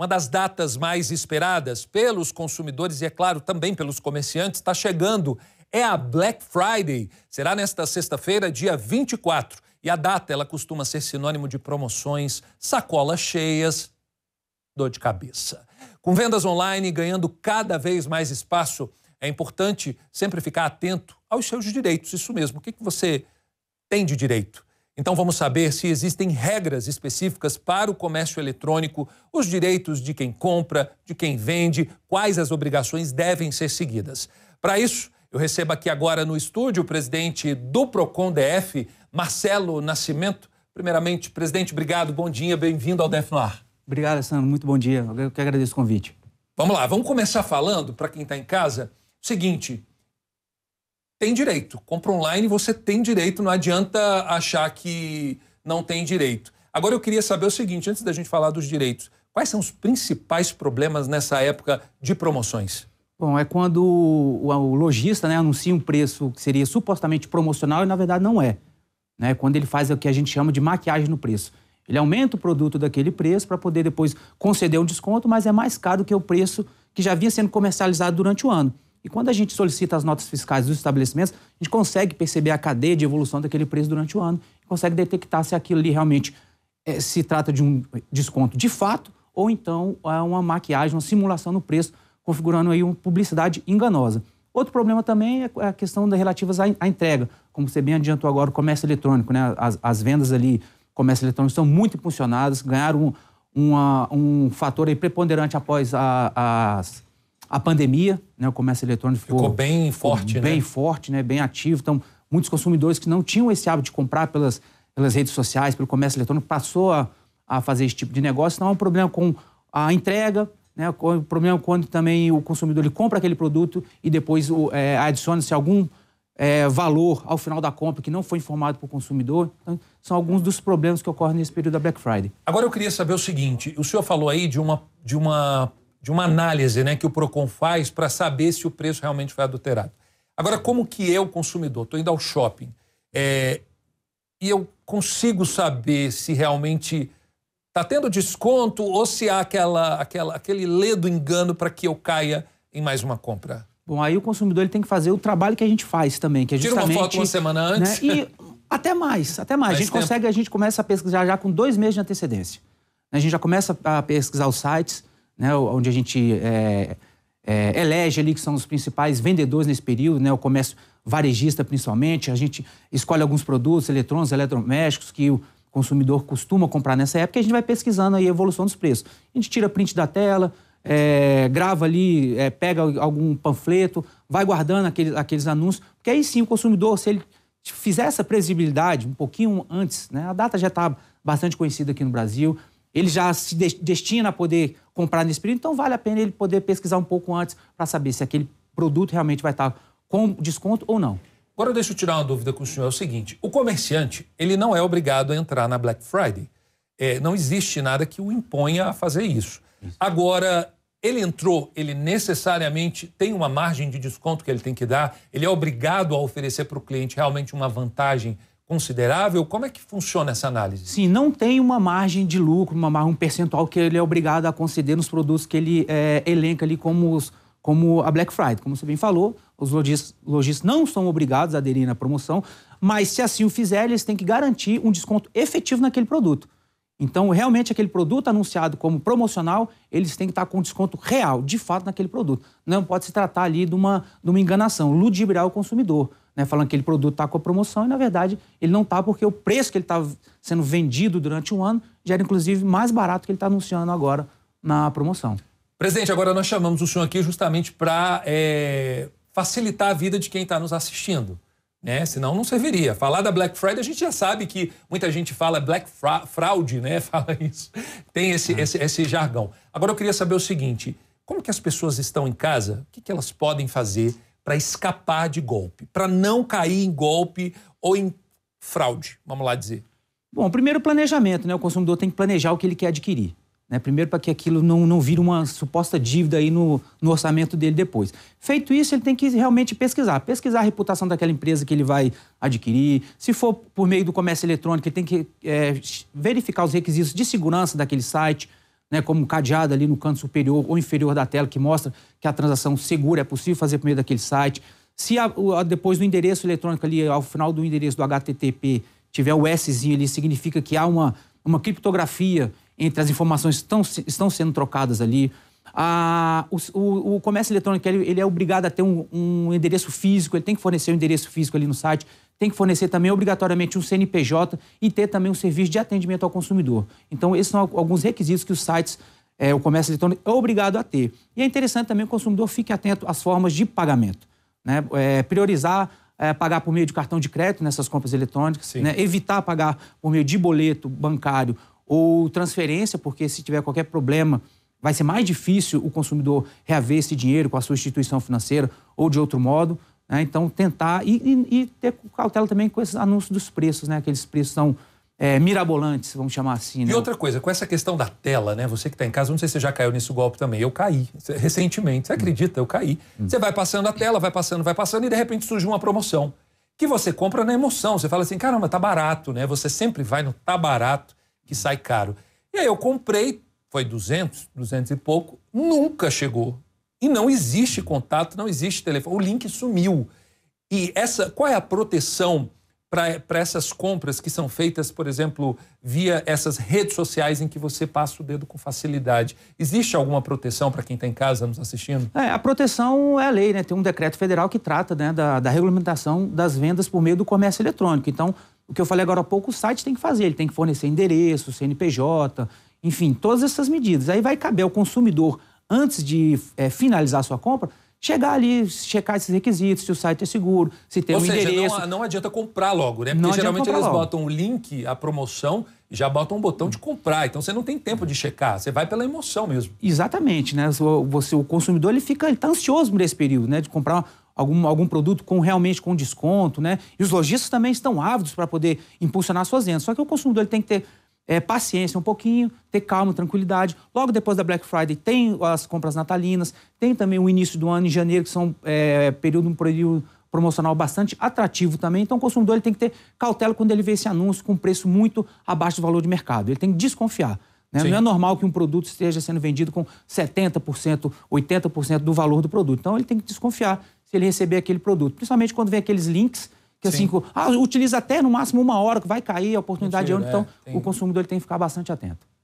Uma das datas mais esperadas pelos consumidores e, é claro, também pelos comerciantes está chegando. É a Black Friday. Será nesta sexta-feira, dia 24. E a data ela costuma ser sinônimo de promoções, sacolas cheias, dor de cabeça. Com vendas online ganhando cada vez mais espaço, é importante sempre ficar atento aos seus direitos. Isso mesmo. O que você tem de direito? Então vamos saber se existem regras específicas para o comércio eletrônico, os direitos de quem compra, de quem vende, quais as obrigações devem ser seguidas. Para isso, eu recebo aqui agora no estúdio o presidente do Procon DF, Marcelo Nascimento. Primeiramente, presidente, obrigado, bom dia, bem-vindo ao DF no ar. Obrigado, Alessandro, muito bom dia. Eu que agradeço o convite. Vamos lá, vamos começar falando, para quem está em casa, o seguinte: tem direito. Compra online, você tem direito, não adianta achar que não tem direito. Agora eu queria saber o seguinte, antes da gente falar dos direitos, quais são os principais problemas nessa época de promoções? Bom, é quando o, o lojista né, anuncia um preço que seria supostamente promocional e na verdade não é. Né? Quando ele faz o que a gente chama de maquiagem no preço. Ele aumenta o produto daquele preço para poder depois conceder um desconto, mas é mais caro que o preço que já havia sendo comercializado durante o ano. E quando a gente solicita as notas fiscais dos estabelecimentos, a gente consegue perceber a cadeia de evolução daquele preço durante o ano, consegue detectar se aquilo ali realmente é, se trata de um desconto de fato ou então é uma maquiagem, uma simulação no preço, configurando aí uma publicidade enganosa. Outro problema também é, é a questão da relativas à, à entrega. Como você bem adiantou agora, o comércio eletrônico, né? as, as vendas ali, comércio eletrônico, são muito impulsionadas, ganharam um, uma, um fator aí preponderante após a, as a pandemia, né, o comércio eletrônico ficou, ficou bem forte, ficou bem né? forte, né, bem ativo. Então, muitos consumidores que não tinham esse hábito de comprar pelas, pelas redes sociais, pelo comércio eletrônico, passou a, a fazer esse tipo de negócio. Então é um problema com a entrega, né, o problema quando também o consumidor ele compra aquele produto e depois é, adiciona-se algum é, valor ao final da compra que não foi informado para o consumidor. Então, são alguns dos problemas que ocorrem nesse período da Black Friday. Agora eu queria saber o seguinte: o senhor falou aí de uma, de uma de uma análise né, que o PROCON faz para saber se o preço realmente foi adulterado. Agora, como que eu, consumidor, estou indo ao shopping é, e eu consigo saber se realmente está tendo desconto ou se há aquela, aquela, aquele ledo engano para que eu caia em mais uma compra? Bom, aí o consumidor ele tem que fazer o trabalho que a gente faz também, que é Tira uma foto uma semana antes. Né, e até mais, até mais. mais a gente tempo. consegue, a gente começa a pesquisar já com dois meses de antecedência. A gente já começa a pesquisar os sites, né, onde a gente é, é, elege ali que são os principais vendedores nesse período, né, o comércio varejista principalmente. A gente escolhe alguns produtos, eletrônicos, eletrodomésticos, que o consumidor costuma comprar nessa época e a gente vai pesquisando aí a evolução dos preços. A gente tira print da tela, é, grava ali, é, pega algum panfleto, vai guardando aquele, aqueles anúncios, porque aí sim o consumidor, se ele fizer essa previsibilidade um pouquinho antes, né, a data já está bastante conhecida aqui no Brasil, ele já se destina a poder comprar nesse período, então vale a pena ele poder pesquisar um pouco antes para saber se aquele produto realmente vai estar tá com desconto ou não. Agora deixa eu tirar uma dúvida com o senhor, é o seguinte, o comerciante, ele não é obrigado a entrar na Black Friday. É, não existe nada que o imponha a fazer isso. isso. Agora, ele entrou, ele necessariamente tem uma margem de desconto que ele tem que dar, ele é obrigado a oferecer para o cliente realmente uma vantagem considerável? Como é que funciona essa análise? Sim, não tem uma margem de lucro, uma margem, um percentual que ele é obrigado a conceder nos produtos que ele é, elenca ali como, os, como a Black Friday. Como você bem falou, os lojistas não são obrigados a aderir na promoção, mas se assim o fizer, eles têm que garantir um desconto efetivo naquele produto. Então, realmente, aquele produto anunciado como promocional, eles têm que estar com desconto real, de fato, naquele produto. Não pode se tratar ali de uma, de uma enganação, ludibriar o consumidor, né? falando que aquele produto está com a promoção e, na verdade, ele não está porque o preço que ele está sendo vendido durante um ano já era, inclusive, mais barato que ele está anunciando agora na promoção. Presidente, agora nós chamamos o senhor aqui justamente para é, eh, facilitar a vida de quem está nos assistindo né? Senão não serviria. Falar da Black Friday, a gente já sabe que muita gente fala Black fra Fraude, né? Fala isso. Tem esse, ah. esse, esse, jargão. Agora eu queria saber o seguinte: como que as pessoas estão em casa? O que, que elas podem fazer para escapar de golpe? Para não cair em golpe ou em fraude? Vamos lá dizer. Bom, primeiro planejamento, né? O consumidor tem que planejar o que ele quer adquirir. Né? Primeiro, para que aquilo não, não vire uma suposta dívida aí no, no orçamento dele depois. Feito isso, ele tem que realmente pesquisar. Pesquisar a reputação daquela empresa que ele vai adquirir. Se for por meio do comércio eletrônico, ele tem que é, verificar os requisitos de segurança daquele site, né, como um cadeado ali no canto superior ou inferior da tela, que mostra que a transação segura é possível fazer por meio daquele site. Se a, a, depois do endereço eletrônico ali, ao final do endereço do HTTP, tiver o Szinho ali, significa que há uma, uma criptografia entre as informações que estão, estão sendo trocadas ali. o, o, o, comércio eletrônico ele, ele é obrigado a ter um, um, endereço físico, ele tem que fornecer um endereço físico ali no site, tem que fornecer também obrigatoriamente um CNPJ e ter também um serviço de atendimento ao consumidor. Então, esses são alguns requisitos que os sites, é, o comércio eletrônico é obrigado a ter. E é interessante também que o consumidor fique atento às formas de pagamento. Né? É, priorizar é, pagar por meio de cartão de crédito nessas compras eletrônicas, né? evitar pagar por meio de boleto bancário ou transferência, porque se tiver qualquer problema, vai ser mais difícil o consumidor reaver esse dinheiro com a sua instituição financeira ou de outro modo. Né? Então, tentar e, e, e, ter cautela também com esses anúncios dos preços, né? aqueles preços são é, mirabolantes, vamos chamar assim. Né? E outra coisa, com essa questão da tela, né? Você que está em casa, não sei se você já caiu nesse golpe também. Eu caí recentemente. Você hum. acredita? Eu caí. Hum. Você vai passando a tela, vai passando, vai passando, e de repente surge uma promoção. Que você compra na emoção. Você fala assim, caramba, tá barato, né? Você sempre vai no tá barato que sai caro. E aí eu comprei, foi 200, 200 e pouco, nunca chegou. E não existe contato, não existe telefone, o link sumiu. E essa, qual é a proteção para essas compras que são feitas, por exemplo, via essas redes sociais em que você passa o dedo com facilidade? Existe alguma proteção para quem está em casa nos assistindo? É, a proteção é a lei, né? Tem um decreto federal que trata né, da, da regulamentação das vendas por meio do comércio eletrônico. Então, o que eu falei agora há pouco, o site tem que fazer, ele tem que fornecer endereço, CNPJ, enfim, todas essas medidas. Aí vai caber ao consumidor, antes de é, finalizar a sua compra, chegar ali, checar esses requisitos, se o site é seguro, se tem Ou um seja, endereço. Não, não adianta comprar logo, né? Porque não geralmente eles logo. botam o link, a promoção, e já botam um botão de comprar. Então você não tem tempo de checar, você vai pela emoção mesmo. Exatamente, né? Você, o consumidor ele fica, ele tá ansioso nesse período, né? De comprar algum, algum produto com realmente com desconto, né? E os lojistas também estão ávidos para poder impulsionar suas vendas. Só que o consumidor tem que ter é, paciência um pouquinho, ter calma, tranquilidade. Logo depois da Black Friday tem as compras natalinas, tem também o início do ano em janeiro, que são é, período, um período promocional bastante atrativo também. Então o consumidor ele tem que ter cautela quando ele vê esse anúncio com preço muito abaixo do valor de mercado. Ele tem que desconfiar. Né? Não é normal que um produto esteja sendo vendido com 70%, 80% do valor do produto. Então ele tem que desconfiar se ele receber aquele produto. Principalmente quando vem aqueles links que é Sim. assim, ah, utiliza até no máximo uma hora, que vai cair a oportunidade Mentira, de ouro. Então, é, tem... o consumidor tem que ficar bastante atento.